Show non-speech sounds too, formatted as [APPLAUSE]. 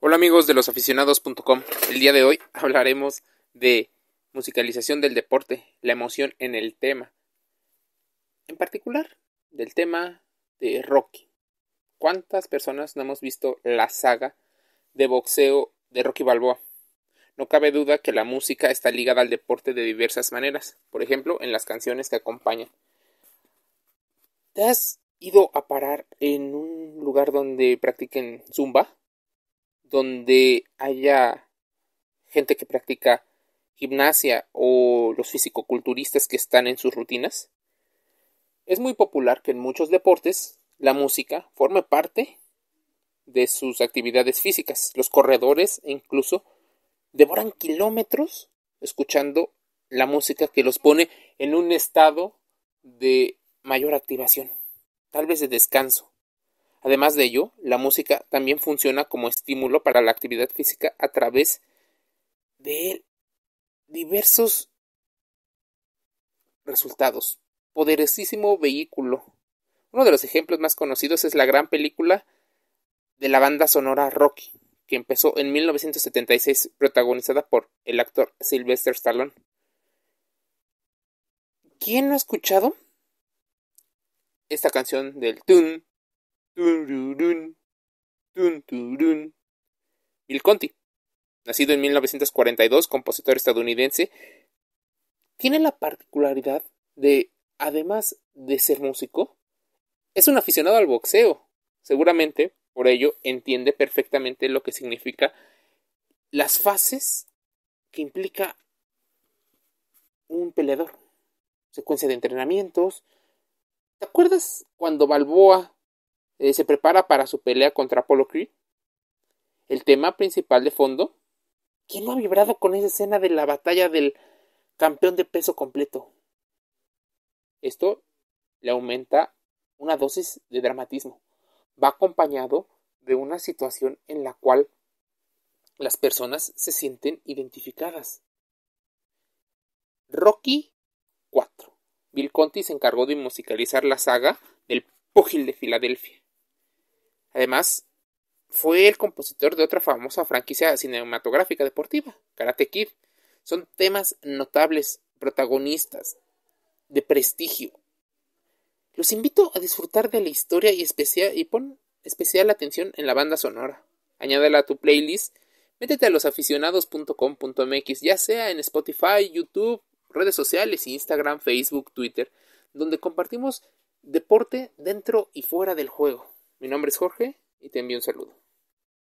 Hola amigos de losaficionados.com. El día de hoy [LAUGHS] hablaremos de musicalización del deporte, la emoción en el tema. En particular, del tema de Rocky. ¿Cuántas personas no hemos visto la saga de boxeo de Rocky Balboa? No cabe duda que la música está ligada al deporte de diversas maneras, por ejemplo, en las canciones que acompañan. ¿Te has ido a parar en un lugar donde practiquen zumba? donde haya gente que practica gimnasia o los fisicoculturistas que están en sus rutinas. Es muy popular que en muchos deportes la música forme parte de sus actividades físicas. Los corredores incluso devoran kilómetros escuchando la música que los pone en un estado de mayor activación, tal vez de descanso. Además de ello, la música también funciona como estímulo para la actividad física a través de diversos resultados. Poderosísimo vehículo. Uno de los ejemplos más conocidos es la gran película de la banda sonora Rocky, que empezó en 1976 protagonizada por el actor Sylvester Stallone. ¿Quién no ha escuchado esta canción del tune? Bill Conti, nacido en 1942, compositor estadounidense, tiene la particularidad de, además de ser músico, es un aficionado al boxeo. Seguramente, por ello, entiende perfectamente lo que significa las fases que implica un peleador. Secuencia de entrenamientos. ¿Te acuerdas cuando Balboa eh, se prepara para su pelea contra Apollo Creed. El tema principal de fondo. ¿Quién no ha vibrado con esa escena de la batalla del campeón de peso completo? Esto le aumenta una dosis de dramatismo. Va acompañado de una situación en la cual las personas se sienten identificadas. Rocky 4. Bill Conti se encargó de musicalizar la saga del pugil de Filadelfia. Además, fue el compositor de otra famosa franquicia cinematográfica deportiva, Karate Kid. Son temas notables, protagonistas, de prestigio. Los invito a disfrutar de la historia y, pon especial atención en la banda sonora. Añádela a tu playlist, métete a losaficionados.com.mx, ya sea en Spotify, YouTube, redes sociales, Instagram, Facebook, Twitter, donde compartimos deporte dentro y fuera del juego. Mi nombre es Jorge y te envío un saludo.